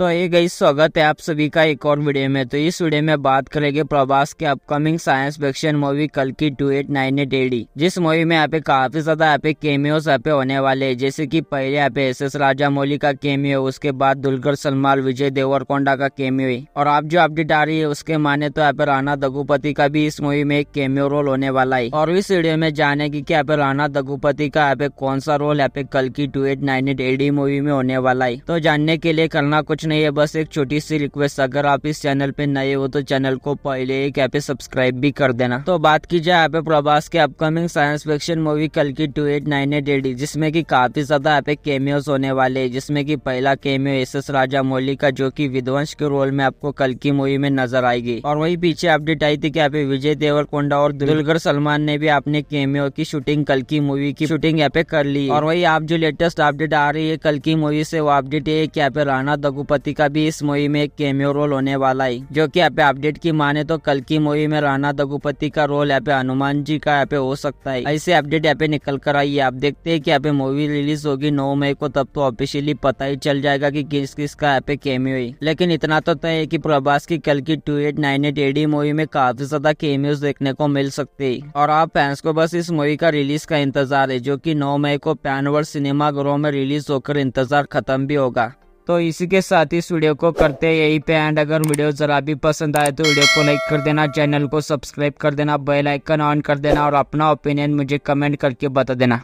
तो ये गई स्वागत है आप सभी का एक और वीडियो में तो इस वीडियो में बात करेंगे प्रभास के अपकमिंग साइंस फिक्शन मूवी कल की two eight nine eight AD जिस मूवी में यहाँ पे काफी ज्यादा यहाँ पे केमियोज यहाँ पे होने वाले हैं जैसे कि पहले यहाँ पे एस एस राजा मौली का केमियो उसके बाद दुलकर सलमान विजय देवरकोंडा का केमियो और आप जो अपडेट आ रही है उसके माने तो यहाँ पे राणा दघुपति का भी इस मूवी में एक केमियो रोल होने वाला है और इस वीडियो में जाने की यहाँ पे राणा दघुपति का यहाँ पे कौन सा रोल यहाँ पे कल की two eight nine eight AD movie में होने वाला है तो जानने के लिए करना कुछ नहीं है बस एक छोटी सी रिक्वेस्ट अगर आप इस चैनल पे नए हो तो चैनल को पहले एक यहाँ सब्सक्राइब भी कर देना तो बात की जाए यहाँ पे प्रभास के अपकमिंग साइंस फिक्शन मूवी कल की two eight nine eight AD जिसमे की काफी ज्यादा यहाँ पे केमियोज होने वाले है जिसमे की पहला cameo S S Rajamouli का जो की विध्वंस के रोल में आपको कल की मूवी में नजर आएगी और वही पीछे अपडेट आई थी की यहाँ पे विजय देवरकोंडा और दुलगर सलमान ने भी अपने केमियो की शूटिंग कल की मूवी की शूटिंग यहाँ पे कर ली और वही आप जो लेटेस्ट अपडेट आ रही है कल की मूवी से वो अपडेट है की यहाँ पे राणा दगू तिरुपति का भी इस मूवी में एक कैमियो रोल होने वाला है जो की यहाँ पे अपडेट की माने तो कल की मूवी में राणा दघुपति का रोल यहाँ पे हनुमान जी का यहाँ पे हो सकता है ऐसे अपडेट यहाँ पे निकल कर आई है आप देखते हैं कि यहाँ पे मूवी रिलीज होगी नौ मई को तब तो ऑफिशियली पता ही चल जाएगा कि किस किस का यहाँ पे कैमियो है लेकिन इतना तो तय है की प्रभास की कल की two eight nine eight AD movie में काफी ज्यादा कैमियोज देखने को मिल सकते है और आप फैंस को बस इस मूवी का रिलीज का इंतजार है जो की नौ मई को पैनवर सिनेमा घरों में रिलीज होकर इंतजार खत्म भी होगा तो इसी के साथ इस वीडियो को करते हैं पे एंड अगर वीडियो ज़रा भी पसंद आए तो वीडियो को लाइक कर देना चैनल को सब्सक्राइब कर देना बेल आइकन ऑन कर देना और अपना ओपिनियन मुझे कमेंट करके बता देना